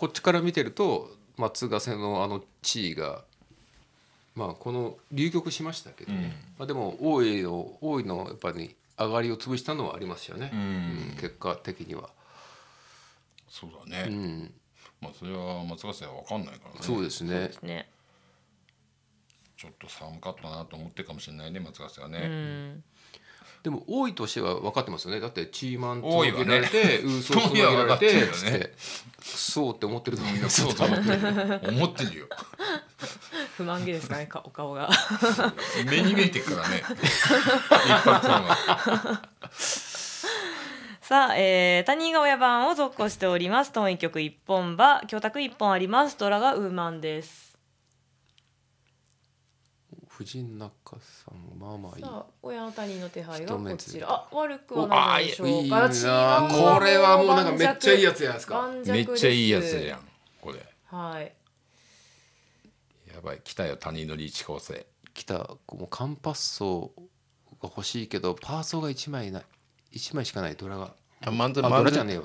こっちから見てると松ヶ瀬のあの地位がまあこの流局しましたけど、ねまあ、でも大井の大井のやっぱり上がりを潰したのはありますよね、うん結果的には。そうだね、うん、まあそれは松ヶ瀬は分かんないからね。そうですねちょっと寒かったなと思ってるかもしれないね松ヶ瀬はね。でも多いとしては分かってますよねだってチーマンつなげられて ウーソーつなげられて っつってそうって思ってると思いますそうだ思ってるよ不満げですかねかお顔が目に見えてからねさあ、えー、他人が親番を続行しております。トー一曲一本場、教託一本あります。ドラがウーマンです。藤中さんまあまあいい親の他人の手配はこちらあ悪くはないでしょうかいいこれはもうなんかめっちゃいいやつじゃないですかめっちゃいいやつじゃんこれはいやばい来たよ谷のリーチ構成来たもうカンパッソが欲しいけどパーソが一枚ない一枚しかないドラがあマンズあドラじゃねえわ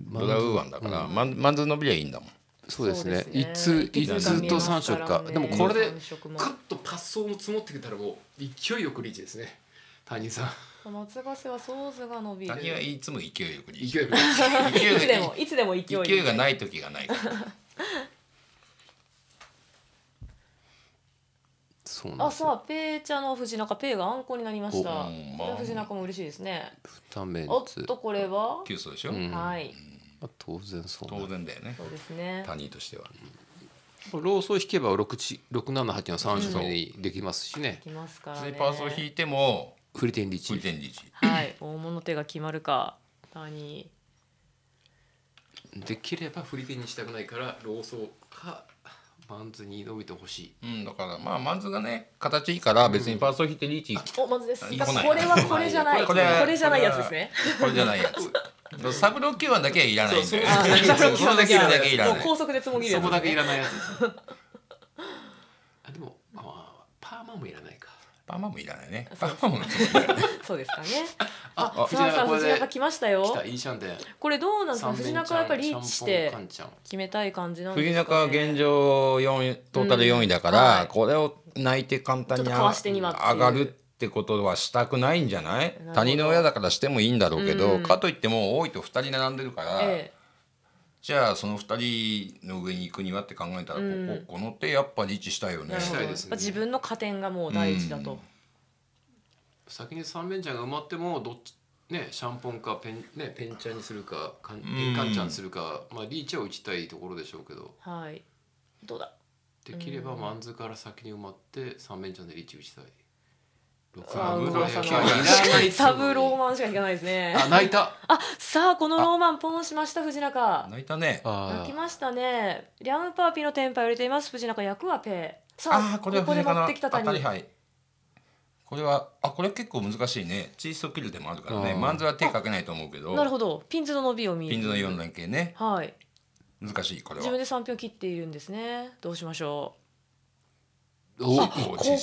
ドラウーワンだから、うん、マンズ伸びりゃいいんだもんそうですね一、ね、通と三色か、でもこれでカッと発ッも積もってきたらもう勢いよくリーチですね谷さん松ヶ瀬はソースが伸びる谷はいつも勢いよくリーチ勢いよくいつでもいつでも勢い勢いがない時がないそうなんですあさあペー茶の藤中ペーがアンコになりました、藤中も嬉しいですね二目おっとこれは急須でしょ、うはい、まあ、当然そう当然だよねそうですね他人としては。ローソー引けば678の3種類できますしね。できますからね。パースを引いてもフリテンリチ。フリテンリチ。はい、大物手が決まるか。何。できればフリテンにしたくないからローソかマンズに伸びてほしい。うん、だからまあマンズがね形いいから別にパースを引いてリーチ。おマンズです。これはこれじゃない。これじゃないやつですね。これじゃないやつ。サブロッキューだけはいらないサブロキューだけいらない。高速でつもぎるそこだけいらないやつ。あでもパーマもいらないか。パーマもいらないね。パーマも そうですかね。あ、藤中さん藤中来ましたよ。これどうなんですか。藤中やっぱりリーチして決めたい感じなんですか、藤中現状四トータル四位だから、これを泣いて簡単に上がる。ってことはしたくないんじゃない他人の親だからしてもいいんだろうけど、うん、かといっても多いと2人並んでるから、ええ、じゃあその2人の上に行くにはって考えたら、うん、こここの手やっぱリーチしたいよね。したいですね自分の加点がもう第一だと。うん、先に三面チャンが埋まってもどっちね、シャンポンかペン,、ね、ペンチャンにするかかんペンカンチャンするか、まあ、リーチを打ちたいところでしょうけど、はい、どうだできればマンズから先に埋まって三連チャンでリーチ打ちたい。サブローマンしか弾かないですね。あ、泣いた。あ、さあ、このローマンポンしました、藤中。泣いたね。泣きましたね。リャムパーピーのテンパイ入れています、藤中役はペー。さあ、これここで持ってきたこれは、あ、これ結構難しいね。チーソキルでもあるからね。マンズは手かけないと思うけど。なるほど。ピンズの伸びを見ピンズの四連携ね。はい。難しい、これは。自分で三票切っているんですね。どうしましょう。高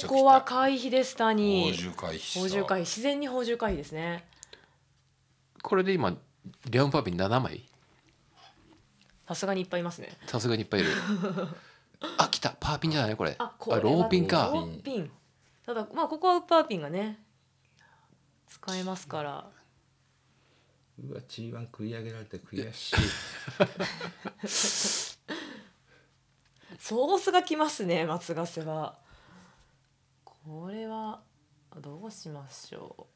校は会費でしたに補充会費補充会費自然に補充会費ですねこれで今レオンパーピン7枚さすがにいっぱいいますねさすがにいっぱいいる あ来たパーピンじゃないこれあこれローピンかローピンただまあここはウッパーピンがね使えますからうわ G1 食い上げられて悔しい ソースがきますね松ヶ瀬はこれはどうしましょ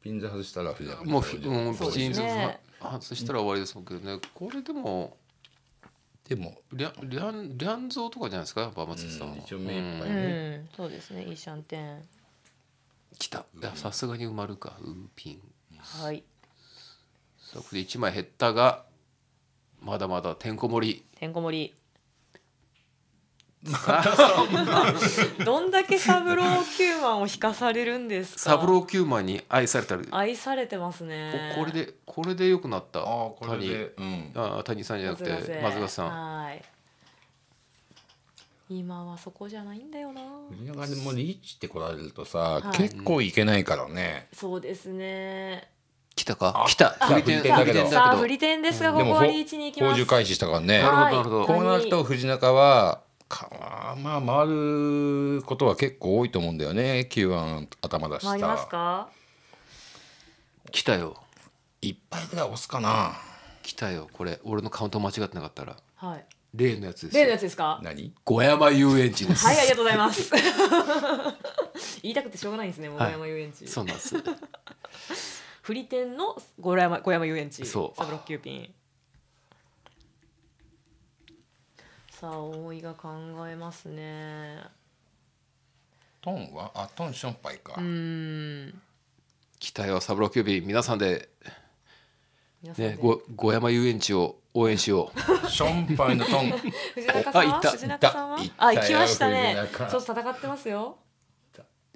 うピンズ外したらフジャブもうもうピチンとそう外したら終わりですもんけどねこれでもでもリャンリャンリャンゾーとかじゃないですかやっぱ松井さんうん一応目いっぱう、うん、そうですねいいシャンテンきたいやさすがに埋まるかウーピンはいさこで1枚減ったがまだまだてんこ盛りてんこ盛り どんだけ三郎九万を引かされるんですか。三郎九万に愛された愛されてますね。これでこれで良くなった。あこれで、うん、あ谷さんじゃなくて松田さん。はい。今はそこじゃないんだよな。みんでもリーチって来られるとさ、はい、結構いけないからね。うん、そうですね。来たか来た振り点だけどさあ振り点ですがここはリーチに行きます。報酬開始したからね。なるほどなるほど。こうなると藤中は。かまあ回ることは結構多いと思うんだよね Q 案頭出した回りますか来たよ一杯ぐらい押すかな来たよこれ俺のカウント間違ってなかったらはい例のやつです例のやつですか何小山遊園地ですはいありがとうございます 言いたくてしょうがないですね小山遊園地、はい、そうなんです フリテンの小山小山遊園地そうサブロッキューピンさ大井が考えますねトンはあトンションパイかうん期待は三郎キュービー皆さんでね、ごご山遊園地を応援しよう。ションパイのトン。藤中さんは。藤中さんは。あ、行きましたね。そう、戦ってますよ。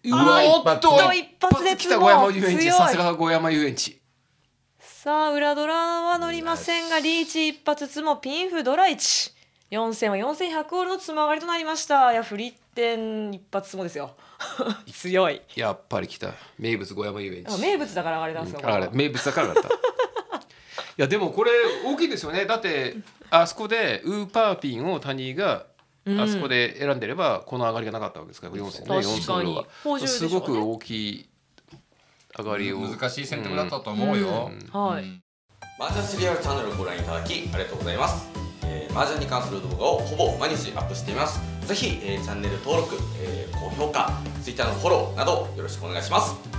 うわ、おっと、一発で来たご山遊園地。さすがご山遊園地。さあ、裏ドラは乗りませんが、リーチ一発つもピンフドラ一。4000は4100オールのつまがりとなりましたいやフリッテン一発もですよ 強いやっぱり来た名物小山遊園地名物だからあれなんですよ、うん、あれ名物だからだった いやでもこれ大きいですよねだってあそこでウーパーピンを谷があそこで選んでればこの上がりがなかったわけですから4000ね4000は、すごく大きい上がりを、うん、難しい選択だったと思うよ、うん、はい、マージャンシリアルチャンネルをご覧いただきありがとうございますえ麻雀に関する動画をほぼ毎日アップしていますぜひ、えー、チャンネル登録、えー、高評価 Twitter のフォローなどよろしくお願いします